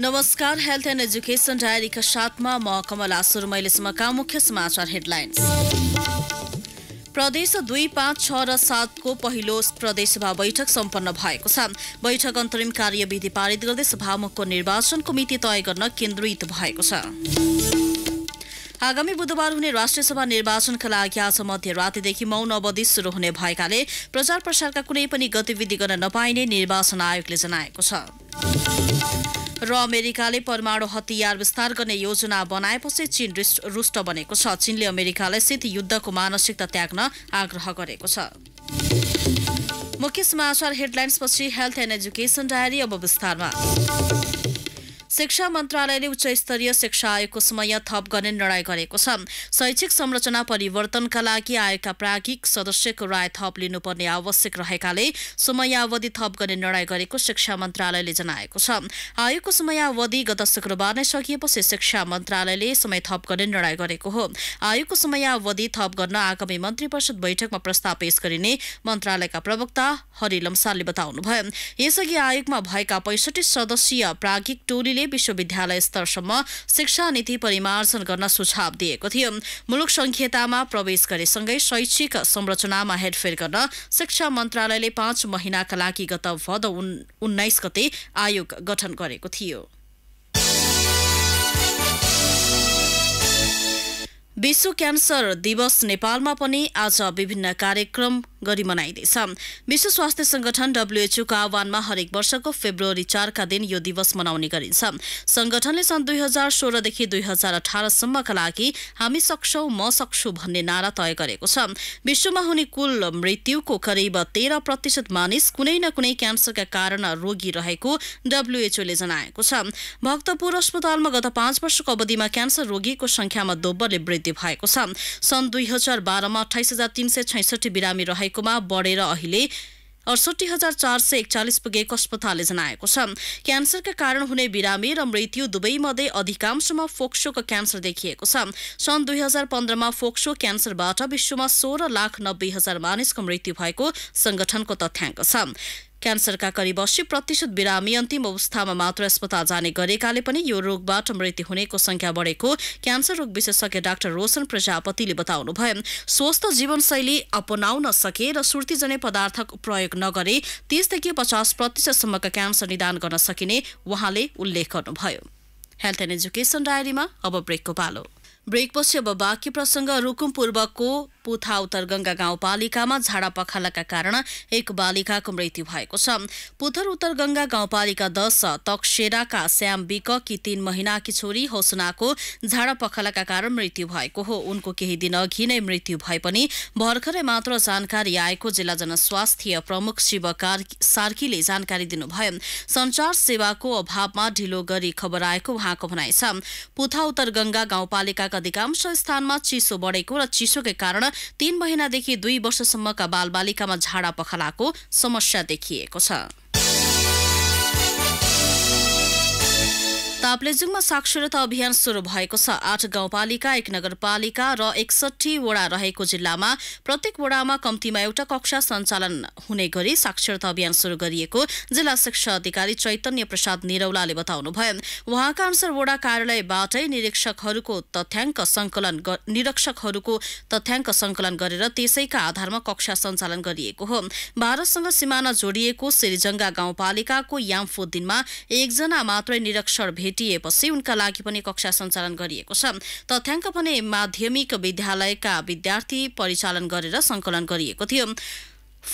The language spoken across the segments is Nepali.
नमस्कार हेल्थ एन्ड एजुकेसन डायरीका साथमा म कमला सुरुमैलेसम्मका मुख्य समाचार हेडलाइन्स प्रदेश दुई पाँच छ र सातको पहिलो प्रदेशसभा बैठक सम्पन्न भएको छ बैठक अन्तरिम कार्यविधि पारित गर्दै सभामुखको निर्वाचनको मिति तय गर्न केन्द्रित भएको छ आगामी बुधबार हुने राष्ट्रिय सभा निर्वाचनका लागि आज मध्यरातिदेखि मौन अवधि शुरू हुने भएकाले प्रचार प्रसारका कुनै पनि गतिविधि गर्न नपाइने निर्वाचन आयोगले जनाएको छ र अमेरिकाले परमाणु हतियार विस्तार गर्ने योजना बनाएपछि चीन रुष्ट बनेको छ चीनले अमेरिकालाई शीत युद्धको मानसिकता त्याग्न आग्रह गरेको छ मुख्य समाचार हेडलाइन्सपछि हेल्थ एन्ड एजुकेसन डायरी अब विस्तारमा शिक्षा मन्त्रालयले उच्च स्तरीय शिक्षा आयोगको समय थप गर्ने निर्णय गरेको छ शैक्षिक संरचना परिवर्तनका लागि आयोगका प्रागिक सदस्यको राय थप लिनुपर्ने आवश्यक रहेकाले समयावधि थप गर्ने निर्णय गरेको शिक्षा मन्त्रालयले जनाएको छ आयोगको समयावधि गत शुक्रबार नै सकिएपछि शिक्षा मन्त्रालयले समय थप गर्ने निर्णय गरेको हो आयोगको समयावधि थप गर्न आगामी मन्त्री परिषद बैठकमा प्रस्ताव पेश गरिने मन्त्रालयका प्रवक्ता हरि लम्सालले बताउनुभयो यसअघि आयोगमा भएका पैसठी सदस्यीय प्रागिक टोलीले विश्वविद्यालय स्तरसम्म शिक्षा नीति परिमार्जन गर्न सुझाव दिएको थियो मुलुक संहितामा प्रवेश गरेसँगै शैक्षिक संरचनामा हेरफेर गर्न शिक्षा मन्त्रालयले पाँच महिनाका लागि गत भद उन्नाइस गते आयोग गठन गरेको थियो विश्व क्यान्सर दिवस नेपालमा पनि आज विभिन्न कार्यक्रम गरी मनाइँदैछ विश्व स्वास्थ्य संगठन डब्ल्युएचओको आह्वानमा हरेक वर्षको फेब्रुअरी चारका दिन यो दिवस मनाउने गरिन्छ संगठनले सन् दुई हजार सोह्रदेखि दुई हजार अठारसम्मका लागि हामी सक्छौ म सक्छु भन्ने नारा तय गरेको छ विश्वमा हुने कुल मृत्युको करिब तेह्र प्रतिशत मानिस कुनै न कुनै क्यान्सरका कारण रोगी रहेको डब्लुएचओले जनाएको छ भक्तपुर अस्पतालमा गत पाँच वर्षको अवधिमा क्यान्सर रोगीको संख्यामा दोब्बरले वृद्धि भएको छ सन् दुई हजार बाह्रमा अठाइस हजार तीन सय छैसठी बिरामी रहेको भएकोमा बढेर अहिले अडसठी हजार चार सय एकचालिस पुगेको अस्पतालले जनाएको छ क्यान्सरका कारण हुने बिरामी र मृत्यु दुवैमध्ये अधिकांशमा फोक्सोको क्यान्सर देखिएको छ सन् दुई हजार पन्ध्रमा फोक्सो क्यान्सरबाट विश्वमा सोह्र लाख नब्बे हजार मानिसको मृत्यु भएको संगठनको तथ्याङ्क छ क्यान्सरका करिब अस्सी प्रतिशत बिरामी अन्तिम अवस्थामा मात्र अस्पताल जाने गरेकाले पनि यो रोगबाट मृत्यु हुनेको संख्या बढेको क्यान्सर रोग विशेषज्ञ डाक्टर रोशन प्रजापतिले बताउनुभयो स्वस्थ जीवनशैली अपनाउन सके र सुर्तीजने पदार्थ प्रयोग नगरे तीसदेखि पचास प्रतिशतसम्मका क्यान्सर निदान गर्न सकिने उहाँले उल्लेख गर्नुभयो हेल्थ एन्ड एजुकेसन डायरीमा अब ब्रेकको पालो ब्रेकपछि अब बाँकी प्रसङ्ग रुकुम पूर्वको पुथा उत्तर गंगा गाउँपालिकामा झाडा पखालाका कारण एक बालिकाको मृत्यु भएको छ पुथर उत्तर गंगा गाउँपालिका दश तक्सेराका श्याम कि तीन महिनाकी छोरी होसनाको झाडा पखालाका कारण मृत्यु भएको हो उनको केही दिन अघि नै मृत्यु भए पनि भर्खरै मात्र जानकारी आएको जिल्ला जनस्वास्थ्य प्रमुख शिव सार्कीले जानकारी दिनुभयो संचार सेवाको अभावमा ढिलो गरी खबर आएको उहाँको भनाइ छ पुथा उत्तर गंगा गाउँपालिकाका अधिकांश स्थानमा चिसो बढेको र चिसोकै कारण तीन महिनादेखि दुई वर्षसम्मका बालबालिकामा झाडा पखलाको समस्या देखिएको छ ताप्लेजुङमा साक्षरता अभियान शुरू भएको छ आठ गाउँपालिका एक नगरपालिका र एकसठी वडा रहेको जिल्लामा प्रत्येक वडामा कम्तीमा एउटा कक्षा सञ्चालन हुने गरी साक्षरता अभियान शुरू गरिएको जिल्ला शिक्षा अधिकारी चैतन्य प्रसाद निरौलाले बताउनुभयो उहाँका अनुसार वडा कार्यालयबाटै निरीक्षकहरूको तथ्याङ्क सङ्कलन निरीक्षकहरूको तथ्याङ्क संकलन गरेर त्यसैका आधारमा कक्षा सञ्चालन गरिएको हो भारतसँग सिमाना जोडिएको श्रीजङ्गा गाउँपालिकाको याम्फो दिनमा एकजना मात्रै निरक्षर भेटिएपछि उनका लागि पनि कक्षा सञ्चालन गरिएको छ तथ्याङ्क भने माध्यमिक विद्यालयका विद्यार्थी परिचालन गरेर सङ्कलन गरिएको थियो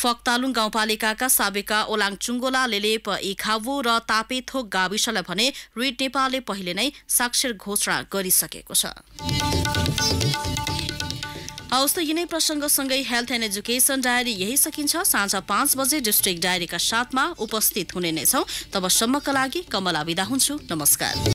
फक्तालुङ गाउँपालिकाका साबेका ओलाङ चुङ्गोला लेलेप इखाबु र तापेथोक गाविसलाई भने रिड नेपालले पहिले नै साक्षर घोषणा गरिसकेको छ हवस् त यिनै प्रसङ्गसँगै हेल्थ एन्ड एजुकेसन डायरी यही सकिन्छ साँझ पाँच बजे डिस्ट्रिक्ट डायरीका साथमा उपस्थित हुने नै छौँ तबसम्मका लागि कमला विदा हुन्छु नमस्कार